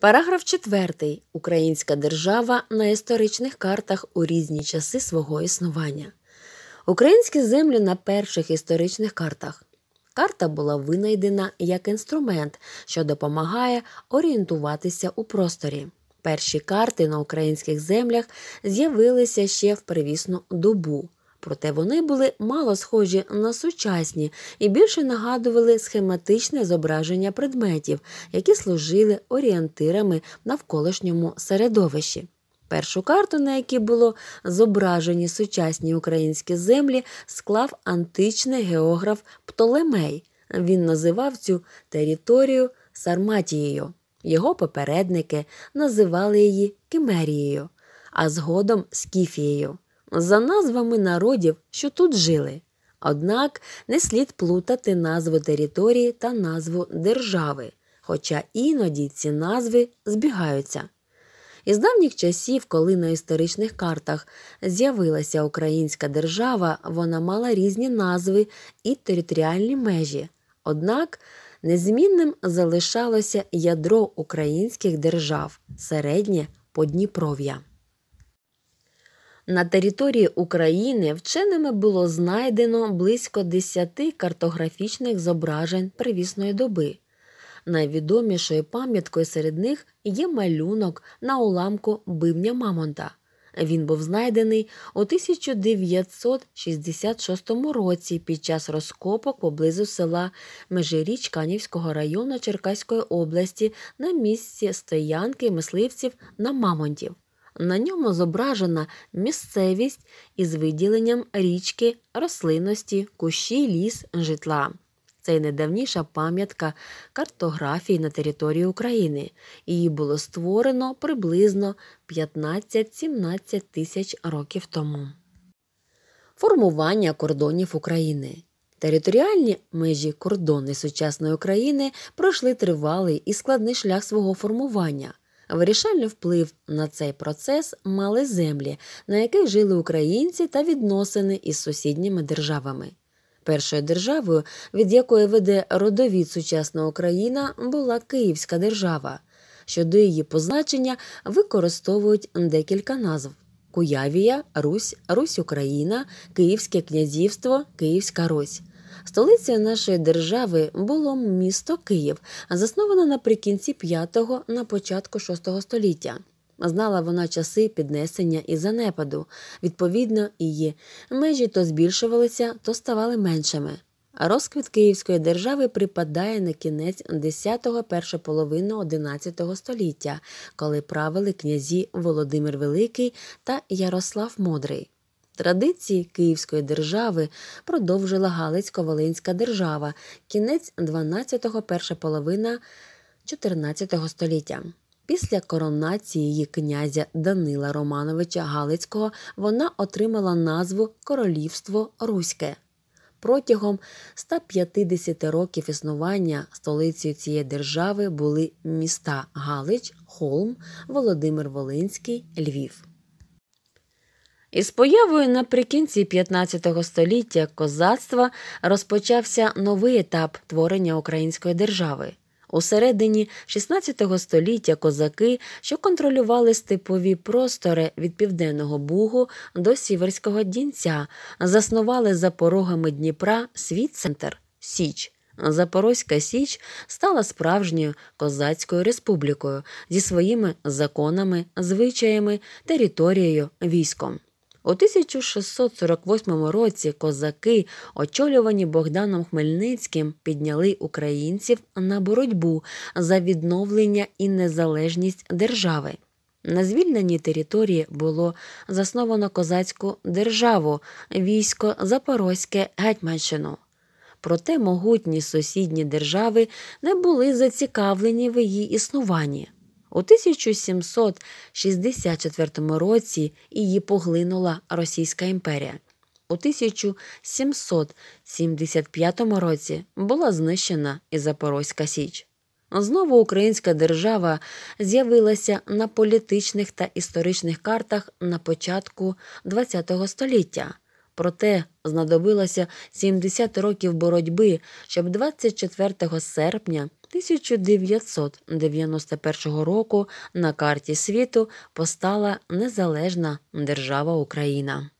Параграф 4. Українська держава на історичних картах у різні часи свого існування. Українські землі на перших історичних картах. Карта була винайдена як інструмент, що допомагає орієнтуватися у просторі. Перші карти на українських землях з'явилися ще в привісну добу проте вони були мало схожі на сучасні і більше нагадували схематичне зображення предметів, які служили орієнтирами навколишньому середовищі. Першу карту, на якій було зображені сучасні українські землі, склав античний географ Птолемей. Він називав цю територію Сарматією. Його попередники називали її Кимерією, а згодом Скіфією за назвами народів, що тут жили. Однак не слід плутати назву території та назву держави, хоча іноді ці назви збігаються. Із давніх часів, коли на історичних картах з'явилася українська держава, вона мала різні назви і територіальні межі. Однак незмінним залишалося ядро українських держав середнє Подніпров'я. На території України вченими було знайдено близько 10 картографічних зображень привісної доби. Найвідомішою пам'яткою серед них є малюнок на уламку бивня Мамонта. Він був знайдений у 1966 році під час розкопок поблизу села Межирічканівського району Черкаської області на місці стоянки мисливців на Мамонтів. На ньому зображена місцевість із виділенням річки, рослинності, кущі, ліс, житла. Це найдавніша пам'ятка картографії на території України. Її було створено приблизно 15-17 тисяч років тому. Формування кордонів України. Територіальні межі кордони сучасної України пройшли тривалий і складний шлях свого формування. Вирішальний вплив на цей процес мали землі, на яких жили українці та відносини із сусідніми державами. Першою державою, від якої веде родовід сучасна Україна, була Київська держава. Щодо її позначення використовують декілька назв: Куявія, Русь, Русь Україна, Київське князівство, Київська Русь. Столицею нашої держави було місто Київ, засноване наприкінці 5 на початку 6 століття. Знала вона часи піднесення і занепаду. Відповідно, її межі то збільшувалися, то ставали меншими. Розквіт Київської держави припадає на кінець 10-го, перша половина 11-го століття, коли правили князі Володимир Великий та Ярослав Мудрий. Традиції Київської держави продовжила Галицько-Волинська держава, кінець 12-го, перша половина 14 століття. Після коронації її князя Данила Романовича Галицького вона отримала назву Королівство Руське. Протягом 150 років існування столицею цієї держави були міста Галич, Холм, Володимир Волинський, Львів. Із появою наприкінці 15 століття козацтва розпочався новий етап творення української держави. У середині 16 століття козаки, що контролювали степові простори від південного Бугу до Сіверського Дінця, заснували за порогами Дніпра свій центр Січ. Запорозька Січ стала справжньою козацькою республікою зі своїми законами, звичаями, територією, військом. У 1648 році козаки, очолювані Богданом Хмельницьким, підняли українців на боротьбу за відновлення і незалежність держави. На звільненій території було засновано козацьку державу, військо Запорозьке Гетьманщину. Проте могутні сусідні держави не були зацікавлені в її існуванні. У 1764 році її поглинула Російська імперія. У 1775 році була знищена і Запорозька Січ. Знову українська держава з'явилася на політичних та історичних картах на початку ХХ століття. Проте знадобилося 70 років боротьби, щоб 24 серпня 1991 року на карті світу постала незалежна держава Україна.